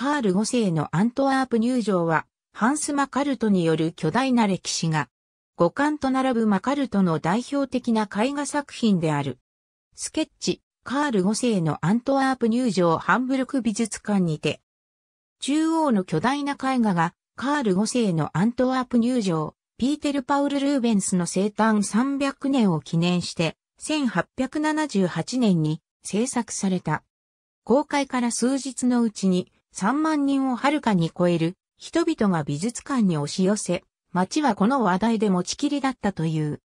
カール5世のアントワープ入場は、ハンス・マカルトによる巨大な歴史が、五冠と並ぶマカルトの代表的な絵画作品である。スケッチ、カール5世のアントワープ入場ハンブルク美術館にて。中央の巨大な絵画が、カール5世のアントワープ入場、ピーテル・パウル・ルーベンスの生誕300年を記念して、1878年に制作された。公開から数日のうちに3万人をはるかに超える人々が美術館に押し寄せ、街はこの話題で持ちきりだったという。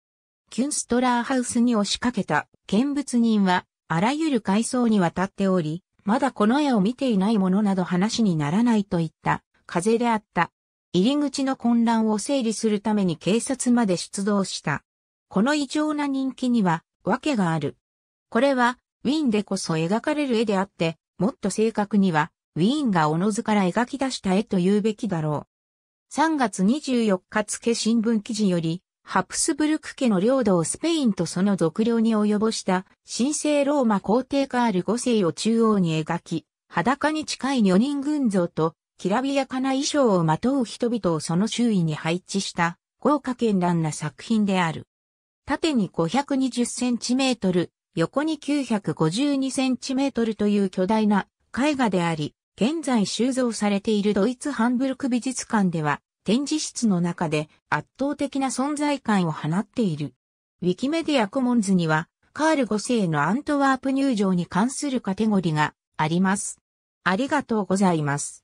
キュンストラーハウスに押しかけた見物人はあらゆる階層にわたっており、まだこの絵を見ていないものなど話にならないといった風であった。入り口の混乱を整理するために警察まで出動した。この異常な人気には訳がある。これはウィンでこそ描かれる絵であって、もっと正確にはウィーンがおのずから描き出した絵と言うべきだろう。3月24日付新聞記事より、ハプスブルク家の領土をスペインとその属領に及ぼした神聖ローマ皇帝カール5世を中央に描き、裸に近い女人群像と、きらびやかな衣装をまとう人々をその周囲に配置した豪華絢爛な作品である。縦に520センチメートル、横に952センチメートルという巨大な絵画であり、現在収蔵されているドイツハンブルク美術館では、展示室の中で圧倒的な存在感を放っている。ウィキメディアコモンズには、カール5世のアントワープ入場に関するカテゴリがあります。ありがとうございます。